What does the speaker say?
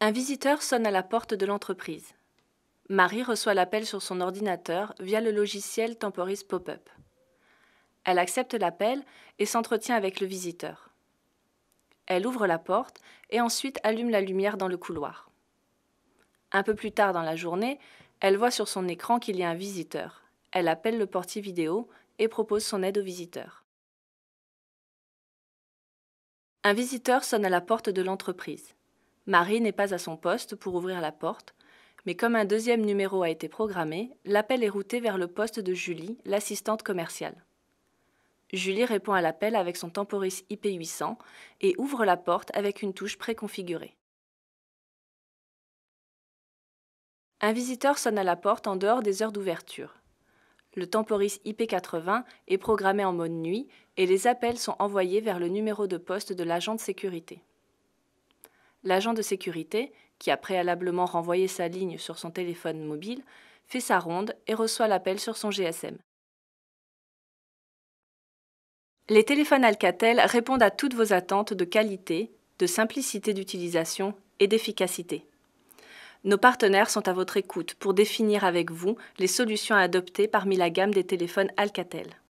Un visiteur sonne à la porte de l'entreprise. Marie reçoit l'appel sur son ordinateur via le logiciel Temporis Pop-up. Elle accepte l'appel et s'entretient avec le visiteur. Elle ouvre la porte et ensuite allume la lumière dans le couloir. Un peu plus tard dans la journée, elle voit sur son écran qu'il y a un visiteur. Elle appelle le portier vidéo et propose son aide au visiteur. Un visiteur sonne à la porte de l'entreprise. Marie n'est pas à son poste pour ouvrir la porte, mais comme un deuxième numéro a été programmé, l'appel est routé vers le poste de Julie, l'assistante commerciale. Julie répond à l'appel avec son temporis IP800 et ouvre la porte avec une touche préconfigurée. Un visiteur sonne à la porte en dehors des heures d'ouverture. Le temporis IP80 est programmé en mode nuit et les appels sont envoyés vers le numéro de poste de l'agent de sécurité l'agent de sécurité, qui a préalablement renvoyé sa ligne sur son téléphone mobile, fait sa ronde et reçoit l'appel sur son GSM. Les téléphones Alcatel répondent à toutes vos attentes de qualité, de simplicité d'utilisation et d'efficacité. Nos partenaires sont à votre écoute pour définir avec vous les solutions à adopter parmi la gamme des téléphones Alcatel.